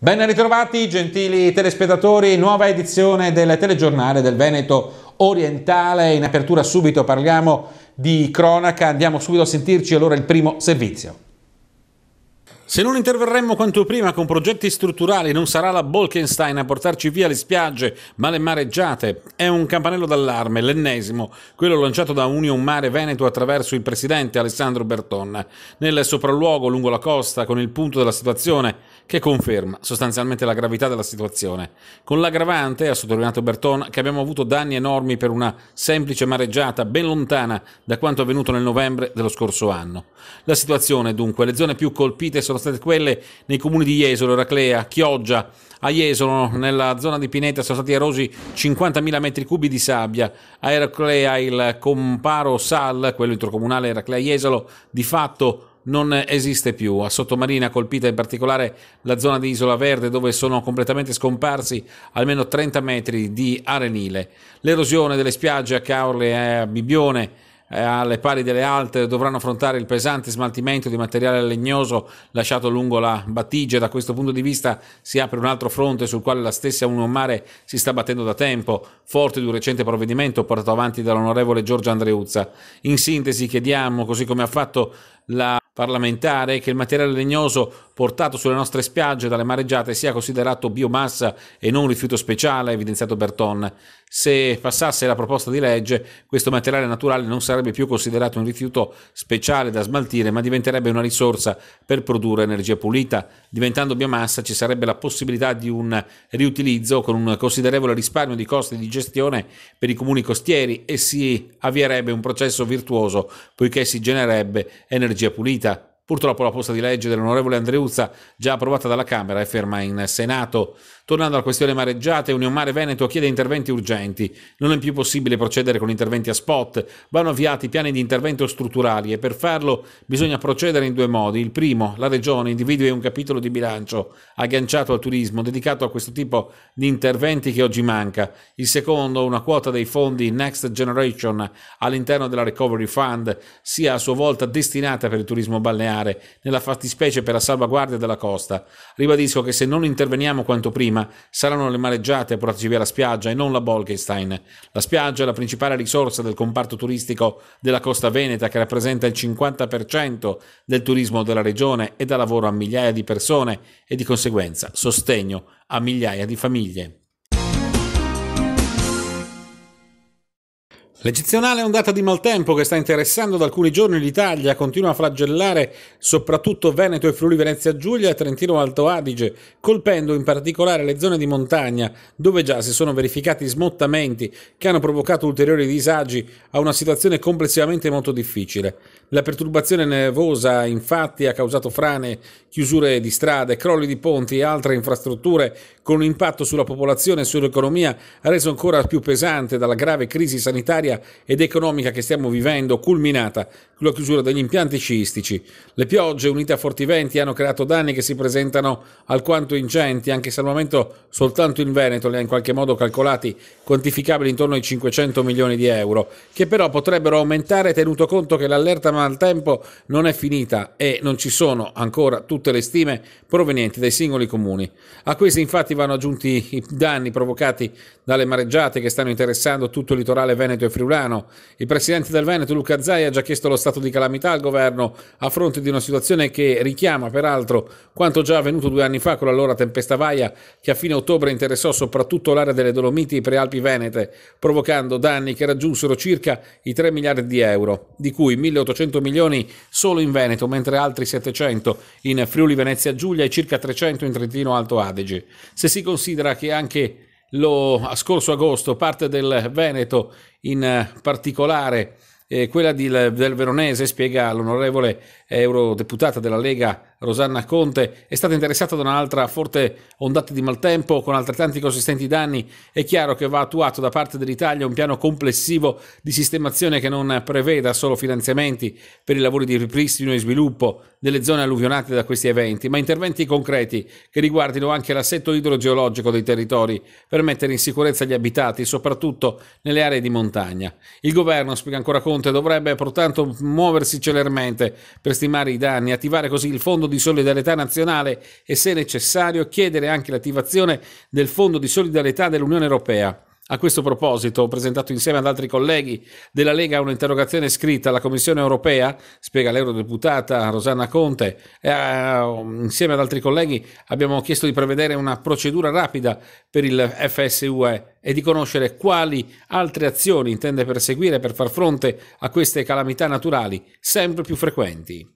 Ben ritrovati gentili telespettatori, nuova edizione del telegiornale del Veneto Orientale. In apertura subito parliamo di cronaca, andiamo subito a sentirci allora il primo servizio. Se non interverremmo quanto prima con progetti strutturali non sarà la Bolkenstein a portarci via le spiagge, ma le mareggiate. È un campanello d'allarme, l'ennesimo, quello lanciato da Union Mare Veneto attraverso il presidente Alessandro Bertonna. Nel sopralluogo lungo la costa, con il punto della situazione che conferma sostanzialmente la gravità della situazione. Con l'aggravante, ha sottolineato Berton, che abbiamo avuto danni enormi per una semplice mareggiata ben lontana da quanto avvenuto nel novembre dello scorso anno. La situazione, dunque, le zone più colpite sono state quelle nei comuni di Jesolo, Eraclea, Chioggia, a Jesolo, nella zona di Pineta, sono stati erosi 50.000 metri cubi di sabbia. A Eraclea il comparo SAL, quello intercomunale Eraclea-Jesolo, di fatto non esiste più. A Sottomarina colpita in particolare la zona di Isola Verde dove sono completamente scomparsi almeno 30 metri di arenile. L'erosione delle spiagge a Caorle e a Bibione eh, alle pari delle alte dovranno affrontare il pesante smaltimento di materiale legnoso lasciato lungo la battigia. Da questo punto di vista si apre un altro fronte sul quale la stessa Union Mare si sta battendo da tempo, forte di un recente provvedimento portato avanti dall'onorevole Giorgio Andreuzza. In sintesi chiediamo, così come ha fatto la parlamentare che il materiale legnoso portato sulle nostre spiagge dalle mareggiate sia considerato biomassa e non rifiuto speciale, ha evidenziato Berton. Se passasse la proposta di legge, questo materiale naturale non sarebbe più considerato un rifiuto speciale da smaltire, ma diventerebbe una risorsa per produrre energia pulita. Diventando biomassa ci sarebbe la possibilità di un riutilizzo con un considerevole risparmio di costi di gestione per i comuni costieri e si avvierebbe un processo virtuoso poiché si genererebbe energia pulita. Purtroppo la posta di legge dell'onorevole Andreuzza, già approvata dalla Camera, è ferma in Senato. Tornando alla questione mareggiate, Unionmare Veneto chiede interventi urgenti. Non è più possibile procedere con interventi a spot, vanno avviati piani di intervento strutturali e per farlo bisogna procedere in due modi. Il primo, la Regione individui un capitolo di bilancio agganciato al turismo dedicato a questo tipo di interventi che oggi manca. Il secondo, una quota dei fondi Next Generation all'interno della Recovery Fund sia a sua volta destinata per il turismo balneare, nella fattispecie per la salvaguardia della costa. Ribadisco che se non interveniamo quanto prima, problema saranno le mareggiate a portarci via la spiaggia e non la Bolkestein. La spiaggia è la principale risorsa del comparto turistico della costa veneta che rappresenta il 50% del turismo della regione e dà lavoro a migliaia di persone e di conseguenza sostegno a migliaia di famiglie. L'eccezionale ondata di maltempo che sta interessando da alcuni giorni l'Italia continua a flagellare soprattutto Veneto e Friuli Venezia Giulia e Trentino Alto Adige, colpendo in particolare le zone di montagna dove già si sono verificati smottamenti che hanno provocato ulteriori disagi a una situazione complessivamente molto difficile. La perturbazione nervosa infatti ha causato frane, chiusure di strade, crolli di ponti e altre infrastrutture con un impatto sulla popolazione e sull'economia reso ancora più pesante dalla grave crisi sanitaria sanitaria ed economica che stiamo vivendo, culminata con la chiusura degli impianti sciistici. Le piogge unite a forti venti hanno creato danni che si presentano alquanto ingenti, anche se al momento soltanto in Veneto li ha in qualche modo calcolati, quantificabili intorno ai 500 milioni di euro, che però potrebbero aumentare tenuto conto che l'allerta maltempo non è finita e non ci sono ancora tutte le stime provenienti dai singoli comuni. A questi infatti vanno aggiunti i danni provocati dalle mareggiate che stanno interessando tutto il litorale veneto e friulano. Il presidente del Veneto, Luca Zai, ha già chiesto lo stato di calamità al governo a fronte di una situazione che richiama, peraltro, quanto già avvenuto due anni fa con l'allora tempesta Vaia, che a fine ottobre interessò soprattutto l'area delle Dolomiti e prealpi venete, provocando danni che raggiunsero circa i 3 miliardi di euro, di cui 1.800 milioni solo in Veneto, mentre altri 700 in Friuli Venezia Giulia e circa 300 in Trentino Alto Adige. Se si considera che anche lo scorso agosto parte del Veneto in eh, particolare eh, quella di, del Veronese, spiega l'onorevole eh, eurodeputata della Lega Rosanna Conte è stata interessata da un'altra forte ondata di maltempo con altrettanti consistenti danni, è chiaro che va attuato da parte dell'Italia un piano complessivo di sistemazione che non preveda solo finanziamenti per i lavori di ripristino e sviluppo delle zone alluvionate da questi eventi, ma interventi concreti che riguardino anche l'assetto idrogeologico dei territori per mettere in sicurezza gli abitati, soprattutto nelle aree di montagna. Il governo, spiega ancora Conte, dovrebbe pertanto muoversi celermente per stimare i danni, attivare così il fondo di solidarietà nazionale e, se necessario, chiedere anche l'attivazione del Fondo di solidarietà dell'Unione Europea. A questo proposito ho presentato insieme ad altri colleghi della Lega un'interrogazione scritta alla Commissione europea, spiega l'eurodeputata Rosanna Conte, e, uh, insieme ad altri colleghi abbiamo chiesto di prevedere una procedura rapida per il FSUE e di conoscere quali altre azioni intende perseguire per far fronte a queste calamità naturali sempre più frequenti.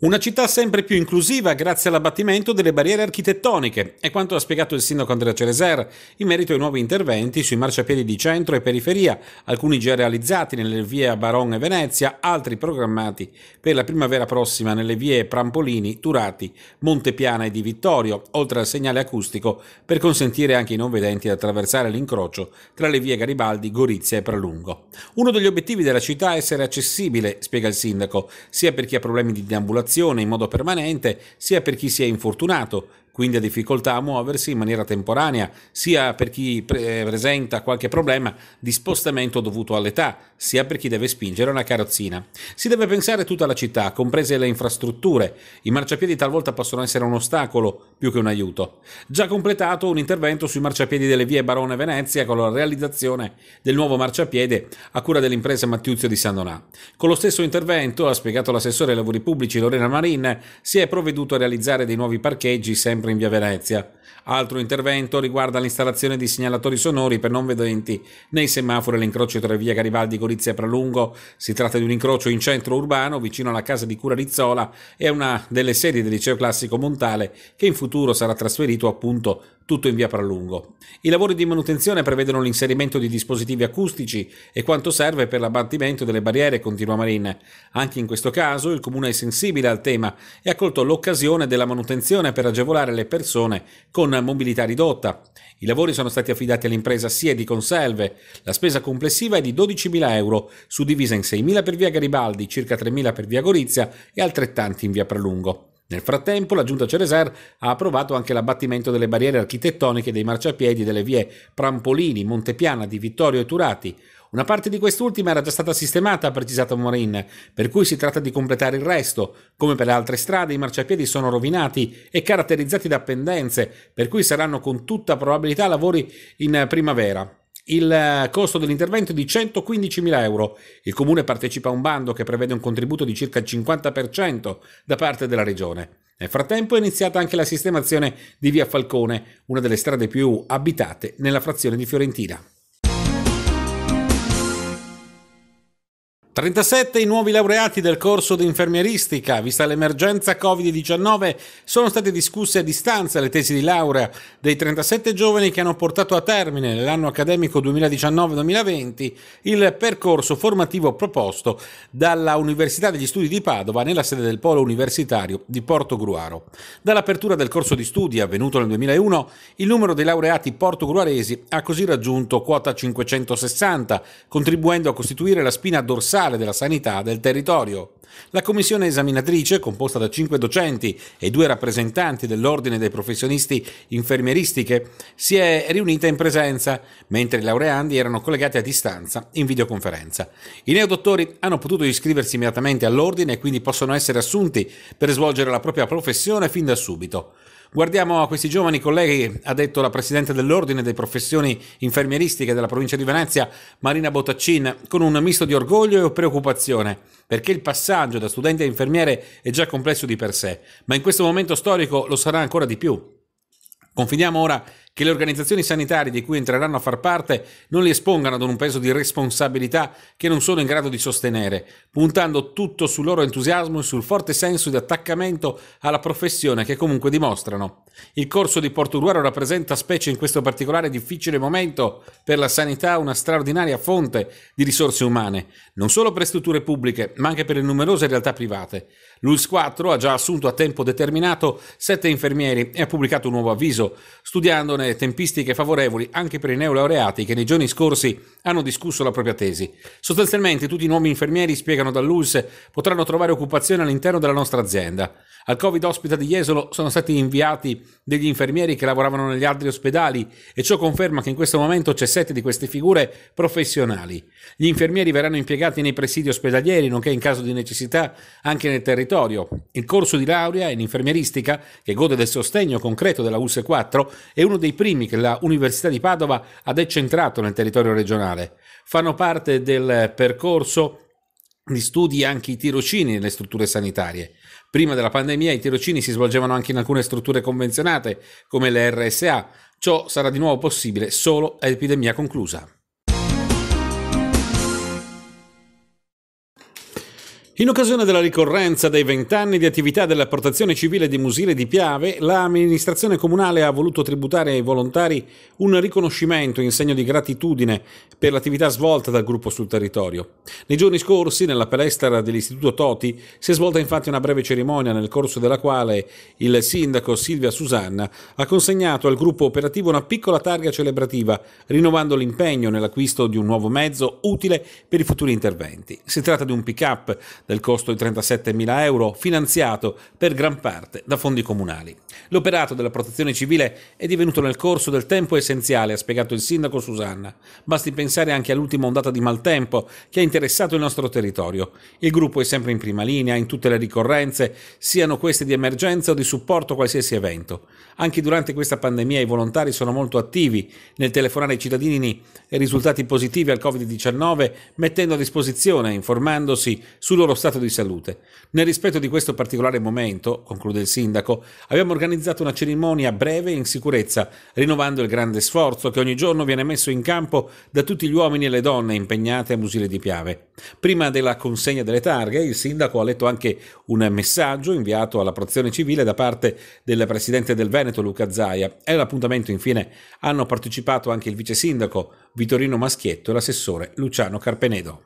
Una città sempre più inclusiva grazie all'abbattimento delle barriere architettoniche, è quanto ha spiegato il sindaco Andrea Cereser in merito ai nuovi interventi sui marciapiedi di centro e periferia, alcuni già realizzati nelle vie Baron e Venezia, altri programmati per la primavera prossima nelle vie Prampolini, Turati, Montepiana e di Vittorio, oltre al segnale acustico per consentire anche ai non vedenti di attraversare l'incrocio tra le vie Garibaldi, Gorizia e Pralungo. Uno degli obiettivi della città è essere accessibile, spiega il sindaco, sia per chi ha problemi di deambulazione situazione in modo permanente, sia per chi si è infortunato, quindi ha difficoltà a muoversi in maniera temporanea, sia per chi pre- eh, presenta qualche problema di spostamento dovuto all'età, sia per chi deve spingere una carrozzina. Si deve pensare tutta la città, comprese le infrastrutture. I marciapiedi talvolta possono essere un ostacolo più che un aiuto. Già completato un intervento sui marciapiedi delle vie Barone Venezia con la realizzazione del nuovo marciapiede a cura dell'impresa Mattiuzio di San Donà. Con lo stesso intervento, ha spiegato l'assessore ai lavori pubblici Lorena Marin, si è provveduto a realizzare dei nuovi parcheggi sempre in via Venezia. Altro intervento riguarda l'installazione di segnalatori sonori per non vedenti nei semafori all'incrocio tra via Garibaldi e Gorizia Pralungo. Si tratta di un incrocio in centro urbano vicino alla casa di cura Rizzola e a una delle sedi del liceo classico Montale che in futuro sarà trasferito appunto tutto in via Pralungo. I lavori di manutenzione prevedono l'inserimento di dispositivi acustici e quanto serve per l'abbattimento delle barriere continua marine. Anche in questo caso il comune è sensibile al tema e ha colto l'occasione della manutenzione per agevolare le persone con con mobilità ridotta. I lavori sono stati affidati all'impresa Sia di Conselve. La spesa complessiva è di 12.000 euro, suddivisa in 6.000 per via Garibaldi, circa 3.000 per via Gorizia e altrettanti in via Pralungo. Nel frattempo la giunta Ceresar ha approvato anche l'abbattimento delle barriere architettoniche dei marciapiedi delle vie Prampolini, Montepiana, di Vittorio e Turati. Una parte di quest'ultima era già stata sistemata, ha precisato Morin, per cui si tratta di completare il resto. Come per le altre strade, i marciapiedi sono rovinati e caratterizzati da pendenze, per cui saranno con tutta probabilità lavori in primavera. Il eh, costo dell'intervento è di 115.000 euro. Il comune partecipa a un bando che prevede un contributo di circa il 50% da parte della regione. Nel frattempo è iniziata anche la sistemazione di via Falcone, una delle strade più abitate nella frazione di Fiorentina. 37 i nuovi laureati del corso di infermieristica. Vista l'emergenza Covid-19, sono state discusse a distanza le tesi di laurea dei 37 giovani che hanno portato a termine nell'anno accademico 2019-2020 il percorso formativo proposto dalla Università degli Studi di Padova nella sede del Polo Universitario di Porto Gruaro. Dall'apertura del corso di studi avvenuto nel 2001, il numero dei laureati portogruaresi ha così raggiunto quota 560, contribuendo a costituire la spina dorsale Provinciale della Sanità del territorio. La commissione esaminatrice, composta da cinque docenti e due rappresentanti dell'Ordine dei professionisti infermieristiche, si è riunita in presenza, mentre i laureandi erano collegati a distanza in videoconferenza. I neodottori hanno potuto iscriversi immediatamente all'Ordine e quindi possono essere assunti per svolgere la propria professione fin da subito. Guardiamo a questi giovani colleghi, ha detto la Presidente dell'Ordine dei Professioni Infermieristiche della provincia di Venezia, Marina Bottaccin, con un misto di orgoglio e preoccupazione, perché il passaggio da studente a infermiere è già complesso di per sé, ma in questo momento storico lo sarà ancora di più. Confidiamo ora che le organizzazioni sanitarie di cui entreranno a far parte non li espongano ad un peso di responsabilità che non sono in grado di sostenere, puntando tutto sul loro entusiasmo e sul forte senso di attaccamento alla professione che comunque dimostrano. Il corso di Porto Porturuaro rappresenta, specie in questo particolare difficile momento per la sanità, una straordinaria fonte di risorse umane, non solo per strutture pubbliche, ma anche per le numerose realtà private. L'ULS 4 ha già assunto a tempo determinato sette infermieri e ha pubblicato un nuovo avviso, studiandone delle tempistiche favorevoli anche per i neolaureati che nei giorni scorsi hanno discusso la propria tesi. Sostanzialmente tutti i nuovi infermieri, spiegano dall'ULS, potranno trovare occupazione all'interno della nostra azienda. Al Covid Hospital di Jesolo sono stati inviati degli infermieri che lavoravano negli altri ospedali e ciò conferma che in questo momento c'è sette di queste figure professionali. Gli infermieri verranno impiegati nei presidi ospedalieri, nonché in caso di necessità anche nel territorio. Il corso di laurea in infermieristica, che gode del sostegno concreto della US4, è uno dei primi che la Università di Padova ha decentrato nel territorio regionale. Fanno parte del percorso di studi anche i tirocini nelle strutture sanitarie. Prima della pandemia i tirocini si svolgevano anche in alcune strutture convenzionate come le RSA. Ciò sarà di nuovo possibile solo a epidemia conclusa. In occasione della ricorrenza dei vent'anni di attività della protezione civile di Musile di Piave, l'amministrazione comunale ha voluto tributare ai volontari un riconoscimento in segno di gratitudine per l'attività svolta dal gruppo sul territorio. Nei giorni scorsi, nella palestra dell'Istituto Toti, si è svolta infatti una breve cerimonia nel corso della quale il sindaco Silvia Susanna ha consegnato al gruppo operativo una piccola targa celebrativa, rinnovando l'impegno nell'acquisto di un nuovo mezzo utile per i futuri interventi. Si tratta di un pick-up del costo di 37.000 euro, finanziato per gran parte da fondi comunali. L'operato della protezione civile è divenuto nel corso del tempo essenziale, ha spiegato il sindaco Susanna. Basti pensare anche all'ultima ondata di maltempo che ha interessato il nostro territorio. Il gruppo è sempre in prima linea, in tutte le ricorrenze, siano queste di emergenza o di supporto a qualsiasi evento. Anche durante questa pandemia i volontari sono molto attivi nel telefonare ai cittadini e risultati positivi al Covid-19, mettendo a disposizione, e informandosi sul loro stato di salute. Nel rispetto di questo particolare momento, conclude il sindaco, abbiamo organizzato una cerimonia breve e in sicurezza, rinnovando il grande sforzo che ogni giorno viene messo in campo da tutti gli uomini e le donne impegnate a Musile di Piave. Prima della consegna delle targhe, il sindaco ha letto anche un messaggio inviato alla protezione civile da parte del presidente del Veneto Luca Zaia e all'appuntamento infine hanno partecipato anche il vice sindaco Vittorino Maschietto e l'assessore Luciano Carpenedo.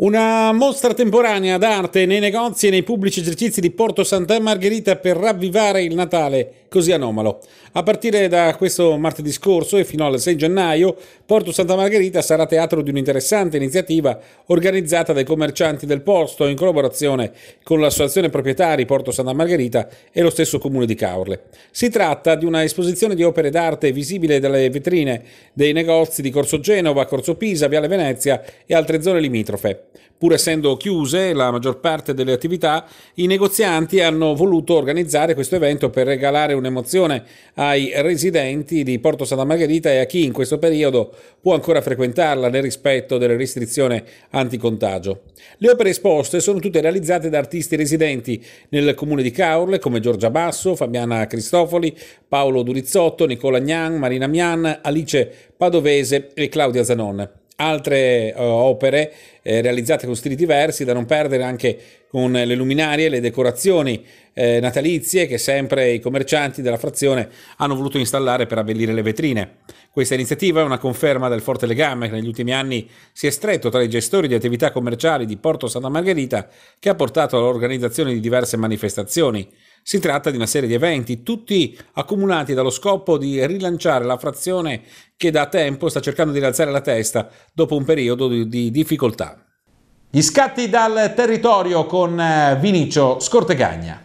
Una mostra temporanea d'arte nei negozi e nei pubblici esercizi di Porto Santa Margherita per ravvivare il Natale così anomalo. A partire da questo martedì scorso e fino al 6 gennaio, Porto Santa Margherita sarà teatro di un'interessante iniziativa organizzata dai commercianti del posto in collaborazione con l'associazione proprietari Porto Santa Margherita e lo stesso comune di Caorle. Si tratta di una esposizione di opere d'arte visibile dalle vetrine dei negozi di Corso Genova, Corso Pisa, Viale Venezia e altre zone limitrofe. Pur essendo chiuse la maggior parte delle attività, i negozianti hanno voluto organizzare questo evento per regalare un'emozione ai residenti di Porto Santa Margherita e a chi in questo periodo può ancora frequentarla nel rispetto delle restrizioni anticontagio. Le opere esposte sono tutte realizzate da artisti residenti nel comune di Caorle come Giorgia Basso, Fabiana Cristofoli, Paolo Durizzotto, Nicola Gnan, Marina Mian, Alice Padovese e Claudia Zanon altre uh, opere eh, realizzate con stili diversi, da non perdere anche con le luminarie, le decorazioni eh, natalizie che sempre i commercianti della frazione hanno voluto installare per abbellire le vetrine. Questa iniziativa è una conferma del forte legame che negli ultimi anni si è stretto tra i gestori di attività commerciali di Porto Santa Margherita che ha portato all'organizzazione di diverse manifestazioni si tratta di una serie di eventi, tutti accomunati dallo scopo di rilanciare la frazione che da tempo sta cercando di rialzare la testa dopo un periodo di difficoltà. Gli scatti dal territorio con eh, Vinicio Scortegagna.